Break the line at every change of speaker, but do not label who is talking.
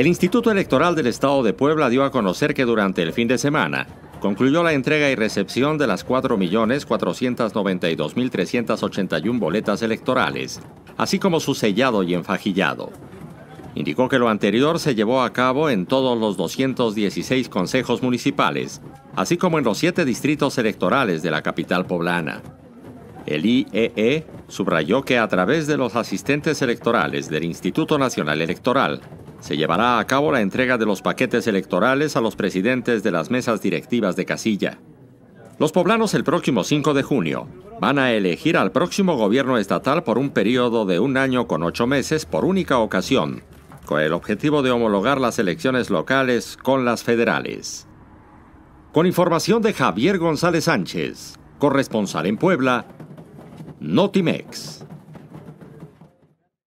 El Instituto Electoral del Estado de Puebla dio a conocer que durante el fin de semana concluyó la entrega y recepción de las 4.492.381 boletas electorales, así como su sellado y enfajillado. Indicó que lo anterior se llevó a cabo en todos los 216 consejos municipales, así como en los siete distritos electorales de la capital poblana. El IEE e subrayó que a través de los asistentes electorales del Instituto Nacional Electoral se llevará a cabo la entrega de los paquetes electorales a los presidentes de las mesas directivas de casilla. Los poblanos el próximo 5 de junio van a elegir al próximo gobierno estatal por un periodo de un año con ocho meses por única ocasión, con el objetivo de homologar las elecciones locales con las federales. Con información de Javier González Sánchez, corresponsal en Puebla, Notimex.